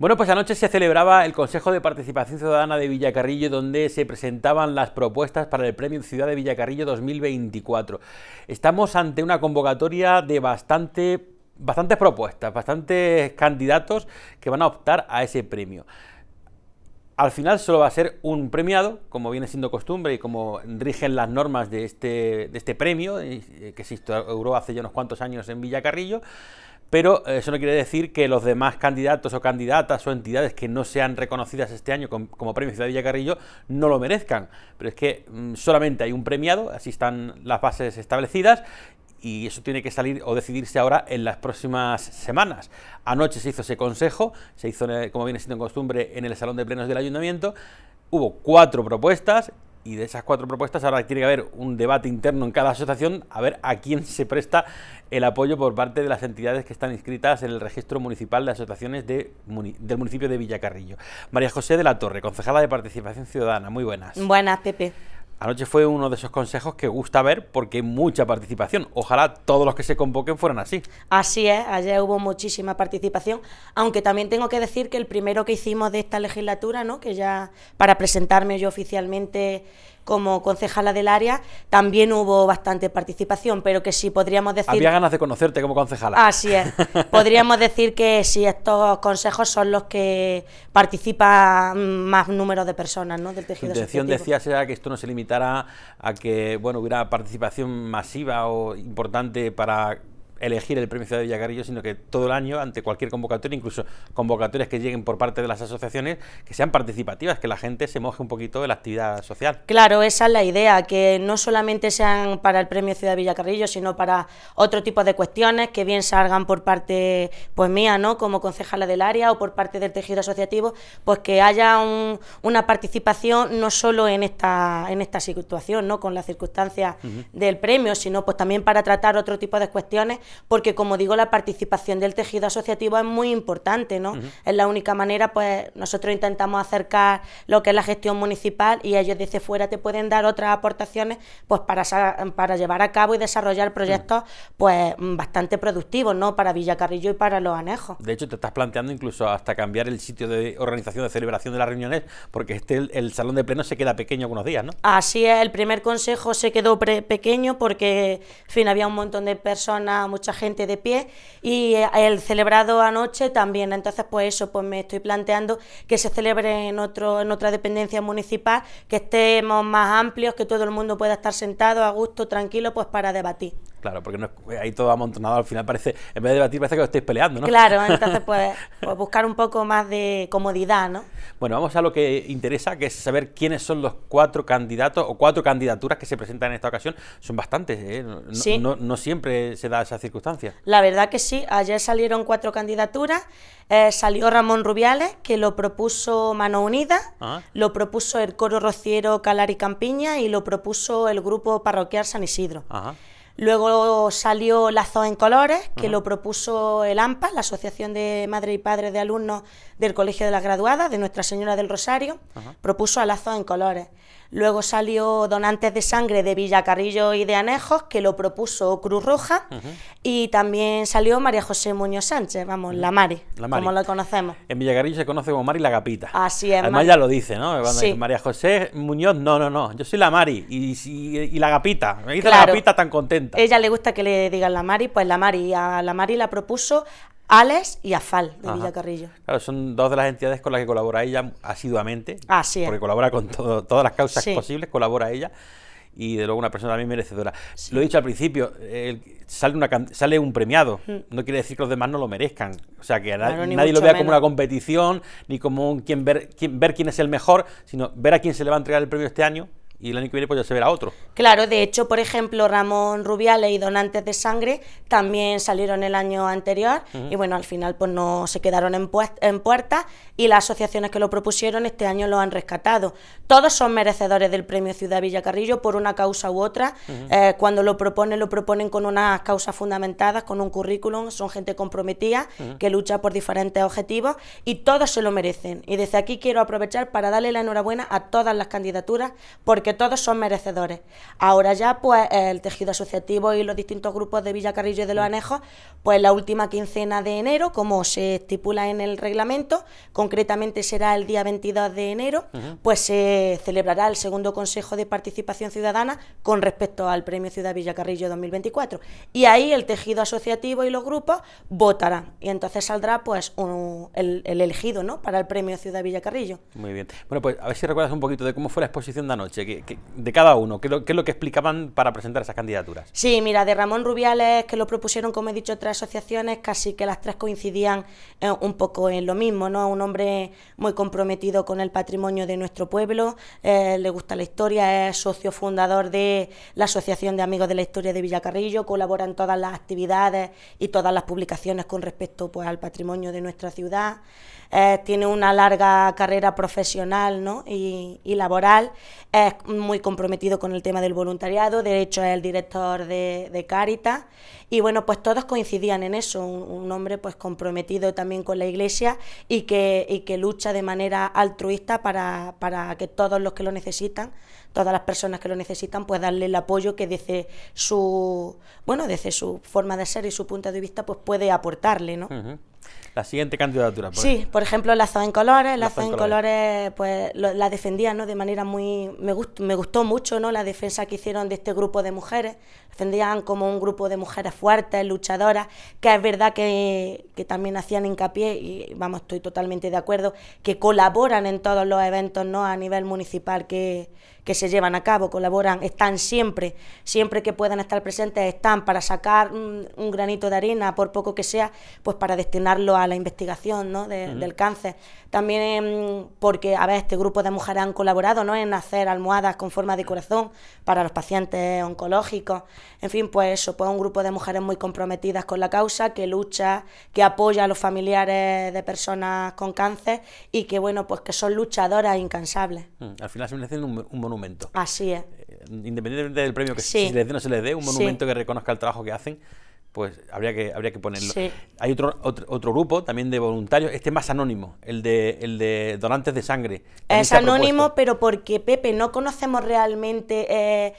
Bueno, pues anoche se celebraba el Consejo de Participación Ciudadana de Villacarrillo, donde se presentaban las propuestas para el Premio Ciudad de Villacarrillo 2024. Estamos ante una convocatoria de bastante, bastantes propuestas, bastantes candidatos que van a optar a ese premio. Al final solo va a ser un premiado, como viene siendo costumbre y como rigen las normas de este, de este premio, eh, que se instauró hace ya unos cuantos años en Villacarrillo, pero eh, eso no quiere decir que los demás candidatos o candidatas o entidades que no sean reconocidas este año como premio Ciudad Carrillo no lo merezcan. Pero es que mm, solamente hay un premiado, así están las bases establecidas, y eso tiene que salir o decidirse ahora en las próximas semanas. Anoche se hizo ese consejo, se hizo, como viene siendo costumbre, en el Salón de Plenos del Ayuntamiento. Hubo cuatro propuestas, y de esas cuatro propuestas ahora tiene que haber un debate interno en cada asociación a ver a quién se presta el apoyo por parte de las entidades que están inscritas en el registro municipal de asociaciones del municipio de Villacarrillo. María José de la Torre, concejala de Participación Ciudadana, muy buenas. Buenas, Pepe. Anoche fue uno de esos consejos que gusta ver porque hay mucha participación. Ojalá todos los que se convoquen fueran así. Así es, ayer hubo muchísima participación, aunque también tengo que decir que el primero que hicimos de esta legislatura, ¿no? que ya para presentarme yo oficialmente como concejala del área, también hubo bastante participación, pero que sí podríamos decir... Había ganas de conocerte como concejala. Así es. podríamos decir que si estos consejos son los que participan más número de personas ¿no? del tejido La intención decía sea que esto no se limitara a que bueno hubiera participación masiva o importante para elegir el premio Ciudad de Villacarrillo, sino que todo el año, ante cualquier convocatoria, incluso convocatorias que lleguen por parte de las asociaciones, que sean participativas, que la gente se moje un poquito de la actividad social. Claro, esa es la idea, que no solamente sean para el premio Ciudad de Villacarrillo, sino para otro tipo de cuestiones que bien salgan por parte pues mía, ¿no? como concejala del área o por parte del tejido asociativo, pues que haya una participación no solo en esta, en esta situación, ¿no? con las circunstancias del premio, sino pues también para tratar otro tipo de cuestiones porque como digo, la participación del tejido asociativo es muy importante, ¿no? Es la única manera, pues nosotros intentamos acercar lo que es la gestión municipal y ellos desde fuera te pueden dar otras aportaciones, pues para, para llevar a cabo y desarrollar mm. proyectos, pues bastante productivos, ¿no? Para Villacarrillo y para los anejos. De hecho, te estás planteando incluso hasta cambiar el sitio de organización de celebración de las reuniones, porque este el, salón de pleno se queda pequeño algunos días, ¿no? Así es, el primer consejo se quedó pequeño porque, fin, había un montón de personas, mucha gente de pie y eh, el celebrado anoche también. Entonces, pues eso, pues me estoy planteando que se celebre en, otro, en otra dependencia municipal, que estemos más amplios, que todo el mundo pueda estar sentado a gusto, tranquilo, pues para debatir. Claro, porque no, ahí todo amontonado al final parece, en vez de debatir, parece que lo estáis peleando, ¿no? Claro, entonces pues, pues, buscar un poco más de comodidad, ¿no? Bueno, vamos a lo que interesa, que es saber quiénes son los cuatro candidatos o cuatro candidaturas que se presentan en esta ocasión. Son bastantes, ¿eh? No, sí. no, siempre se da esa circunstancia. La verdad que sí, ayer salieron cuatro candidaturas. Eh, salió Ramón Rubiales, que lo propuso Mano Unida, ah. lo propuso el coro rociero Calari Campiña y lo propuso el grupo parroquial San Isidro. Ajá. Luego salió Lazo en Colores, que lo propuso el AMPA, la Asociación de Madres y Padres de Alumnos del Colegio de las Graduadas, de Nuestra Señora del Rosario, propuso a Lazo en Colores. Luego salió Donantes de Sangre de Villacarrillo y de Anejos, que lo propuso Cruz Roja. Y también salió María José Muñoz Sánchez, vamos, mm. la, Mari, la, como la conocemos. En Villacarrillo se conoce como Mari la Gapita. Así es. Además, ya lo dice, ¿no? María José Muñoz, no, no, no, yo soy la Mari y, la Gapita. Me dice la Gapita tan contenta. Ella le gusta que le digan la Mari, pues la Mari. A la Mari la propuso Alex y AFAL de Villa Carrillo. Claro, son dos de las entidades con las que colabora ella asiduamente. Porque colabora con todas las causas posibles, colabora ella. Y de luego una persona también merecedora. Lo he dicho al principio, sale, una, sale un premiado. Mm. No quiere decir que los demás no lo merezcan. O sea, que nadie lo vea como una competición, ni como un, ver quién es el mejor, sino ver a quién se le va a entregar el premio este año y el año que viene pues ya se verá otro. Claro, de hecho, por ejemplo, Ramón Rubiales y Donantes de Sangre también salieron el año anterior y bueno, al final pues no se quedaron en, en puertas y las asociaciones que lo propusieron este año lo han rescatado. Todos son merecedores del premio Ciudad Villacarrillo por una causa u otra. Eh, cuando lo proponen, lo proponen con unas causas fundamentadas, con un currículum, son gente comprometida que lucha por diferentes objetivos y todos se lo merecen. Y desde aquí quiero aprovechar para darle la enhorabuena a todas las candidaturas porque todos son merecedores. Ahora ya, pues el tejido asociativo y los distintos grupos de Villacarrillo y de los mm. Anejos, pues la última quincena de enero, como se estipula en el reglamento, concretamente será el día 22 de enero, pues se celebrará el segundo Consejo de Participación Ciudadana con respecto al Premio Ciudad Villacarrillo 2024. Y ahí el tejido asociativo y los grupos votarán. Y entonces saldrá pues el, elegido ¿no? para el Premio Ciudad Villacarrillo. Muy bien. Bueno, pues a ver si recuerdas un poquito de cómo fue la exposición de anoche. Que de cada uno? ¿Qué, es lo que explicaban para presentar esas candidaturas? Sí, mira, de Ramón Rubiales, que lo propusieron, como he dicho, tres asociaciones, casi que las tres coincidían eh, un poco en lo mismo, ¿no? Un hombre muy comprometido con el patrimonio de nuestro pueblo, eh, le gusta la historia, es socio fundador de la Asociación de Amigos de la Historia de Villacarrillo, colabora en todas las actividades y todas las publicaciones con respecto pues, al patrimonio de nuestra ciudad. Eh, tiene una larga carrera profesional ¿no? y, laboral, es muy comprometido con el tema del voluntariado, de hecho es el director de, de Caritas, y bueno, pues todos coincidían en eso, un, hombre pues comprometido también con la Iglesia y que, que lucha de manera altruista para, que todos los que lo necesitan, todas las personas que lo necesitan, pues darle el apoyo que desde su, bueno, desde su forma de ser y su punto de vista, pues puede aportarle, ¿no? La siguiente candidatura. Por pues. sí, por ejemplo, en Colores. Lazo, en Colores, pues la defendían ¿no? de manera muy... Me, gustó, me gustó mucho ¿no? la defensa que hicieron de este grupo de mujeres. Defendían como un grupo de mujeres fuertes, luchadoras, que es verdad que, también hacían hincapié, y vamos, estoy totalmente de acuerdo, que colaboran en todos los eventos ¿no? a nivel municipal que, se llevan a cabo, colaboran, están siempre, siempre que puedan estar presentes, están para sacar un, granito de harina por poco que sea, pues para destinar a la investigación del cáncer. También em, porque, a ver, este grupo de mujeres han colaborado ¿no? en hacer almohadas con forma de corazón para los pacientes oncológicos. En fin, pues eso, pues un grupo de mujeres muy comprometidas con la causa, que lucha, que apoya a los familiares de personas con cáncer y que, bueno, pues que son luchadoras incansables. Mm, al final se merecen un, un, monumento. Así es. Eh, independientemente del premio que se les dé o no se les dé, un monumento que reconozca el trabajo que hacen pues habría que, habría que ponerlo. Hay otro, otro, grupo también de voluntarios, este más anónimo, el de, el de donantes de sangre. Es anónimo, pero porque, Pepe, no conocemos realmente eh,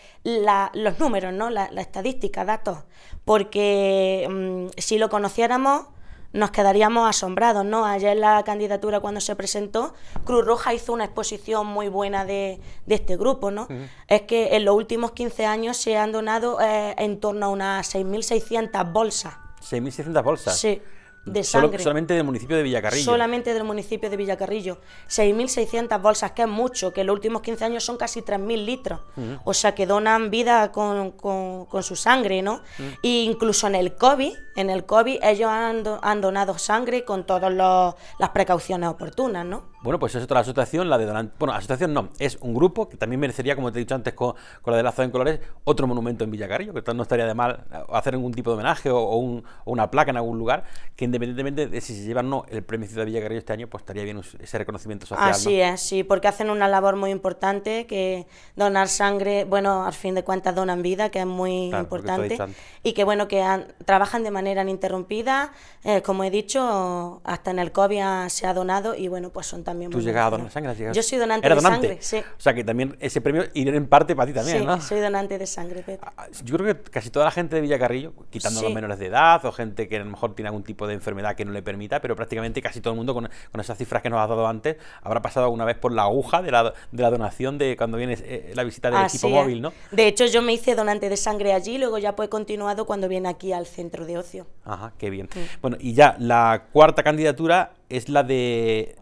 los números, ¿no? La, estadística, datos. Porque mm, si lo conociéramos nos quedaríamos asombrados, ¿no? Ayer en la candidatura cuando se presentó, Cruz Roja hizo una exposición muy buena de, este grupo, ¿no? Es que en los últimos 15 años se han donado eh, en torno a unas 6.600 bolsas. ¿6.600 bolsas? Sí solamente del municipio de Villacarrillo. Solamente del municipio de Villacarrillo. 6.600 bolsas, que es mucho, que en los últimos 15 años son casi 3.000 litros. O sea, que donan vida con, su sangre, ¿no? E incluso en el COVID, en el COVID ellos han donado sangre con todas las precauciones oportunas, ¿no? Bueno, pues es otra asociación, la de donantes, Bueno, asociación no, es un grupo que también merecería, como te he dicho antes con, la de Lazo en Colores, otro monumento en Villacarrillo, que no estaría de mal eh, hacer algún tipo de homenaje o, una placa en algún lugar, que independientemente de si se llevan o no el premio Ciudad Villacarrillo este año, pues estaría bien ese reconocimiento social. Así es, sí, porque hacen una labor muy importante, que donar sangre, bueno, al fin de cuentas donan vida, que es muy importante, y que bueno, que trabajan de manera ininterrumpida, eh, como he dicho, hasta en el COVID se ha donado, y bueno, pues son Tú llegas a donar sangre. Yo soy donante de sangre, sí. O sea que también ese premio iría en parte para ti también, sí, soy donante de sangre. Ah, ah, yo creo que casi toda la gente de Villacarrillo, quitando a los menores de edad o gente que a lo mejor tiene algún tipo de enfermedad que no le permita, pero prácticamente casi todo el mundo con, esas cifras que nos has dado antes habrá pasado alguna vez por la aguja de la, donación de cuando viene eh, eh, la visita del equipo móvil, ¿no? De hecho, yo me hice donante de sangre allí, luego ya pues he continuado cuando viene aquí al centro de ocio. Ajá, qué bien. Mm. Bueno, y ya la cuarta candidatura es la de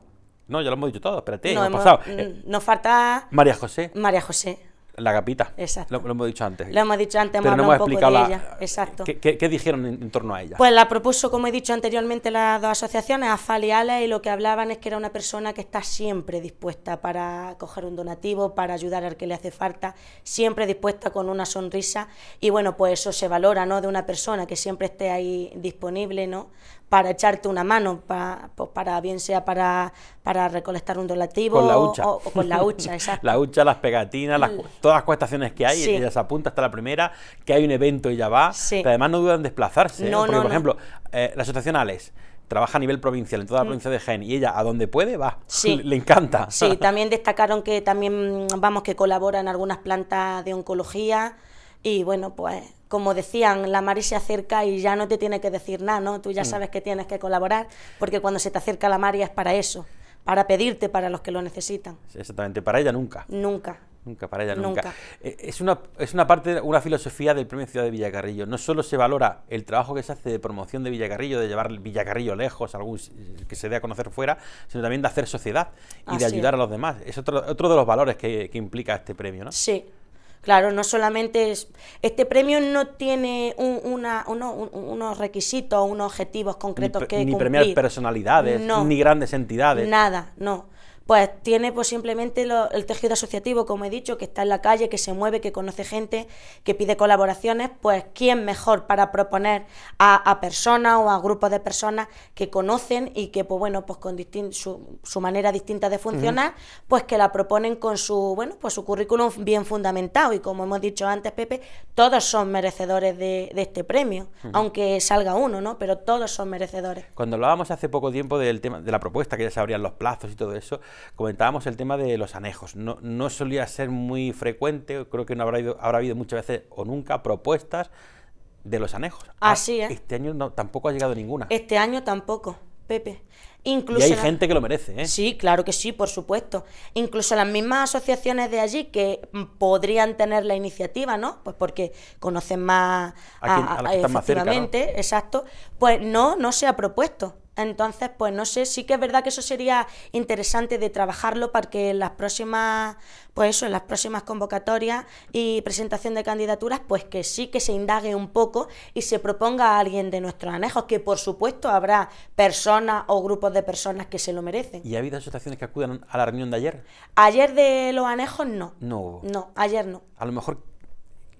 no, ya lo hemos dicho todo, espérate, no, hemos, pasado. Eh, nos falta... María José. María José. La capita. Exacto. Lo, hemos dicho antes. Lo hemos dicho antes, hemos Pero no hemos un poco de ella. Exacto. ¿qué, dijeron en, torno a ella? Pues la propuso, como he dicho anteriormente, las dos asociaciones, AFAL y ALA, y lo que hablaban es que era una persona que está siempre dispuesta para coger un donativo, para ayudar al que le hace falta, siempre dispuesta con una sonrisa, y bueno, pues eso se valora, ¿no?, de una persona que siempre esté ahí disponible, ¿no?, para echarte una mano, para, para bien sea para, para recolectar un donativo la hucha. con la hucha, la hucha, las pegatinas, las, todas las cuestaciones que hay, ella se apunta hasta la primera, que hay un evento y ya va, pero además no dudan en desplazarse, ¿eh? porque por ejemplo, eh, las asociacionales, trabaja a nivel provincial en toda la mm. provincia de Jaén y ella a donde puede va, sí. le, encanta. Sí, también destacaron que también vamos que colaboran algunas plantas de oncología y bueno, pues como decían, la Mari se acerca y ya no te tiene que decir nada, ¿no? Tú ya mm. sabes que tienes que colaborar, porque cuando se te acerca la Mari es para eso, para pedirte para los que lo necesitan. exactamente, para ella nunca. Nunca. Nunca, para ella nunca. Eh, es, una, es una parte, una filosofía del Premio Ciudad de Villacarrillo. No solo se valora el trabajo que se hace de promoción de Villacarrillo, de llevar Villacarrillo lejos, algún que se dé a conocer fuera, sino también de hacer sociedad y de ayudar a los demás. Es otro, de los valores que implica este premio, ¿no? Sí, Claro, no solamente es, este premio no tiene unos requisitos, unos objetivos concretos que ni cumplir. premiar personalidades, ni grandes entidades. Nada, no pues tiene pues simplemente el tejido asociativo, como he dicho, que está en la calle, que se mueve, que conoce gente, que pide colaboraciones, pues quién mejor para proponer a, personas o a grupos de personas que conocen y que pues bueno, pues con su, manera distinta de funcionar, pues que la proponen con su, bueno, pues su currículum bien fundamentado y como hemos dicho antes, Pepe, todos son merecedores de, este premio, aunque salga uno, ¿no? Pero todos son merecedores. Cuando hablábamos hace poco tiempo del tema de la propuesta, que ya se abrían los plazos y todo eso, comentábamos el tema de los anejos. No, no solía ser muy frecuente, creo que no habrá, habrá habido muchas veces o nunca propuestas de los anejos. Ah, Así ¿eh? Este año tampoco ha llegado ninguna. Este año tampoco, Pepe. Incluso y hay gente que lo merece, ¿eh? Sí, claro que sí, por supuesto. Incluso las mismas asociaciones de allí que podrían tener la iniciativa, ¿no? Pues porque conocen más a, están más cerca, exacto. Pues no, no se ha propuesto. Entonces, pues no sé, sí que es verdad que eso sería interesante de trabajarlo para que en las próximas, pues eso, en las próximas convocatorias y presentación de candidaturas, pues que sí que se indague un poco y se proponga a alguien de nuestros anejos, que por supuesto habrá personas o grupos de personas que se lo merecen. ¿Y ha habido asociaciones que acudan a la reunión de ayer? Ayer de los anejos no. No. No, ayer no. A lo mejor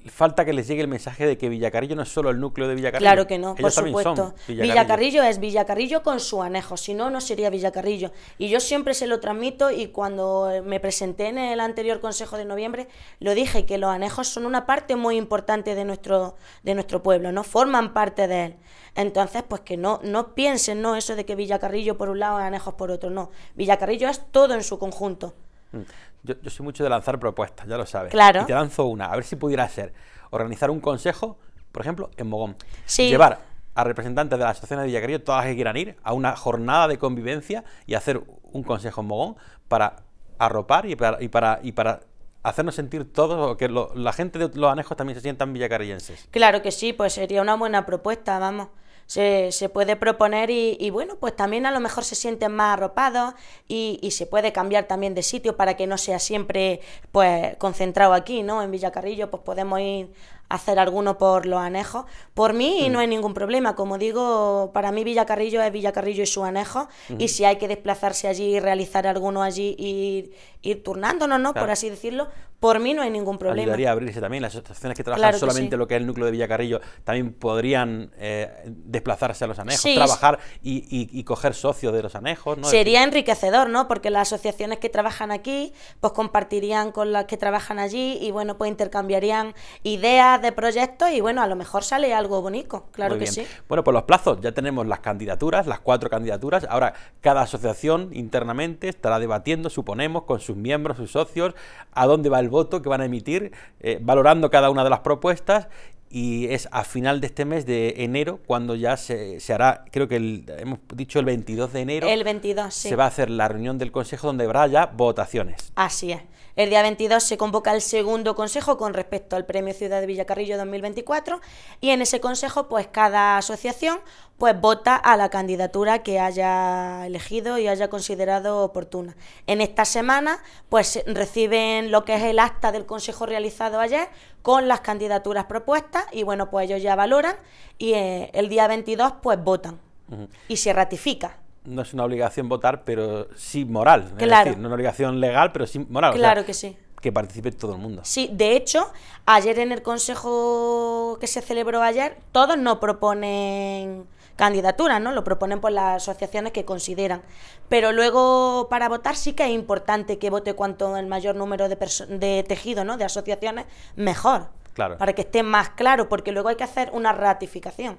falta que les llegue el mensaje de que Villacarrillo no es solo el núcleo de Villacarrillo. Claro que no, por supuesto. Villacarrillo. es Villacarrillo con su anejo, si no, no sería Villacarrillo. Y yo siempre se lo transmito y cuando me presenté en el anterior Consejo de Noviembre, lo dije que los anejos son una parte muy importante de nuestro, de nuestro pueblo, ¿no? Forman parte de él. Entonces, pues que no, no piensen, ¿no? Eso de que Villacarrillo por un lado y anejos por otro, no. Villacarrillo es todo en su conjunto. Mm. Yo, soy mucho de lanzar propuestas, ya lo sabes. Claro. Y te lanzo una, a ver si pudiera ser organizar un consejo, por ejemplo, en Mogón. Llevar a representantes de la asociación de Villacarillo, todas las que quieran ir, a una jornada de convivencia y hacer un consejo en Mogón para arropar y para, y para, hacernos sentir todos, que la gente de los anejos también se sientan villacarillenses. Claro que sí, pues sería una buena propuesta, vamos se, se puede proponer y, bueno, pues también a lo mejor se sienten más arropados y, y, se puede cambiar también de sitio para que no sea siempre pues concentrado aquí, ¿no? En Villacarrillo pues podemos ir hacer alguno por los anejos. Por mí mm. no hay ningún problema. Como digo, para mí Villacarrillo es Villacarrillo y su anejo Y si hay que desplazarse allí y realizar alguno allí y ir turnándonos, ¿no? Por así decirlo, por mí no hay ningún problema. abrirse también. Las asociaciones que trabajan solamente lo que es el núcleo de Villacarrillo también podrían eh, desplazarse a los anejos, trabajar y, y, coger socios de los anejos, ¿no? Sería enriquecedor, ¿no? Porque las asociaciones que trabajan aquí, pues compartirían con las que trabajan allí y, bueno, pues intercambiarían ideas de proyectos y bueno, a lo mejor sale algo bonito, claro que sí. Bueno, pues los plazos, ya tenemos las candidaturas, las cuatro candidaturas, ahora cada asociación internamente estará debatiendo, suponemos, con sus miembros, sus socios, a dónde va el voto que van a emitir, eh, valorando cada una de las propuestas y es a final de este mes de enero cuando ya se, hará, creo que hemos dicho el 22 de enero. El 22, Se va a hacer la reunión del Consejo donde habrá ya votaciones. Así es. El día 22 se convoca el segundo consejo con respecto al Premio Ciudad de Villacarrillo 2024 y en ese consejo pues cada asociación pues vota a la candidatura que haya elegido y haya considerado oportuna. En esta semana pues reciben lo que es el acta del consejo realizado ayer con las candidaturas propuestas y bueno pues ellos ya valoran y eh, el día 22 pues votan y se ratifica no es una obligación votar, pero sí moral. Es decir, no una obligación legal, pero sí moral. Claro que sí. Que participe todo el mundo. Sí, de hecho, ayer en el consejo que se celebró ayer, todos no proponen candidaturas, ¿no? Lo proponen por las asociaciones que consideran. Pero luego, para votar, sí que es importante que vote cuanto el mayor número de, de tejido, ¿no? De asociaciones, mejor. Claro. Para que esté más claro, porque luego hay que hacer una ratificación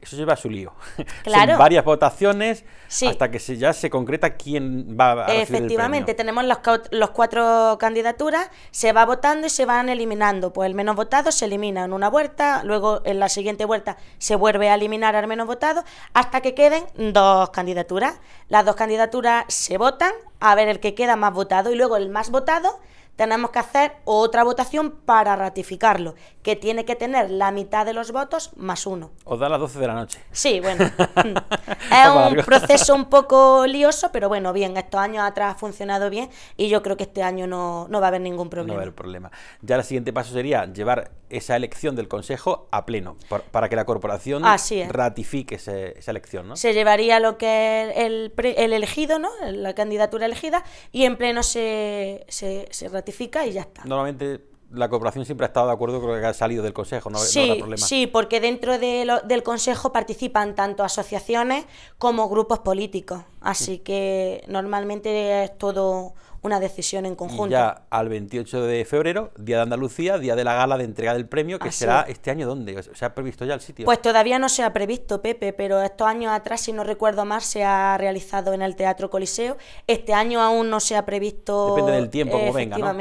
eso lleva a su lío. Claro. Son varias votaciones hasta que ya se concreta quién va a recibir Efectivamente, el tenemos los, los, cuatro candidaturas, se va votando y se van eliminando. Pues el menos votado se elimina en una vuelta, luego en la siguiente vuelta se vuelve a eliminar al menos votado, hasta que queden dos candidaturas. Las dos candidaturas se votan a ver el que queda más votado y luego el más votado tenemos que hacer otra votación para ratificarlo, que tiene que tener la mitad de los votos más uno. Os da las 12 de la noche. Sí, bueno. Mm. es un proceso un poco lioso, pero bueno, bien, estos años atrás ha funcionado bien y yo creo que este año no, va a haber ningún problema. No va a haber problema. Ya el siguiente paso sería llevar esa elección del Consejo a pleno, para que la corporación ratifique esa elección, ¿no? Se llevaría lo que el, el, elegido, ¿no? La candidatura elegida y en pleno se, se, se ratifica y ya está. Normalmente la cooperación siempre ha estado de acuerdo con lo que ha salido del Consejo, no, sí, problema. Sí, porque dentro del Consejo participan tanto asociaciones como grupos políticos, así mm. que normalmente es todo una decisión en conjunto. ya al 28 de febrero, Día de Andalucía, Día de la Gala de Entrega del Premio, que será este año ¿dónde? ¿Se ha previsto ya el sitio? Pues todavía no se ha previsto, Pepe, pero estos años atrás, si no recuerdo más, se ha realizado en el Teatro Coliseo. Este año aún no se ha previsto... Depende del tiempo, como venga, ¿no?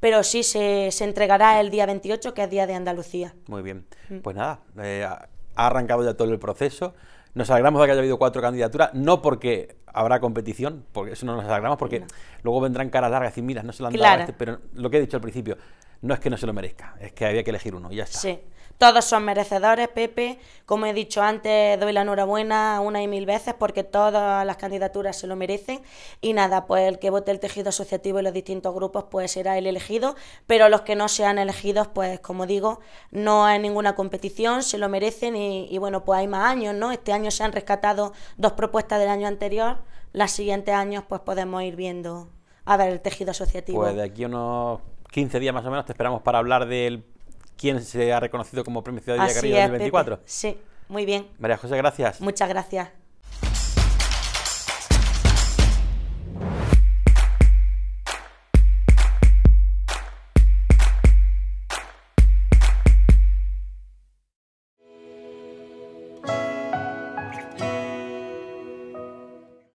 Pero sí, se, entregará el día 28, que es Día de Andalucía. Muy bien. Mm. Pues nada, eh, ha arrancado ya todo el proceso. Nos alegramos de que haya habido cuatro candidaturas, no porque habrá competición, porque eso no nos alegramos, porque luego vendrán caras largas y miras... no se lo han dado a este, pero lo que he dicho al principio, no es que no se lo merezca, es que había que elegir uno, y ya está. Sí. Todos son merecedores, Pepe. Como he dicho antes, doy la enhorabuena una y mil veces porque todas las candidaturas se lo merecen. Y nada, pues el que vote el tejido asociativo y los distintos grupos, pues será el elegido. Pero los que no sean elegidos, pues como digo, no hay ninguna competición, se lo merecen y, bueno, pues hay más años, ¿no? Este año se han rescatado dos propuestas del año anterior. Los siguientes años, pues podemos ir viendo a ver el tejido asociativo. Pues de aquí unos 15 días más o menos te esperamos para hablar del Quién se ha reconocido como Premio Ciudad de la Carrillo del 2024. Sí, muy bien. María José, gracias. Muchas gracias.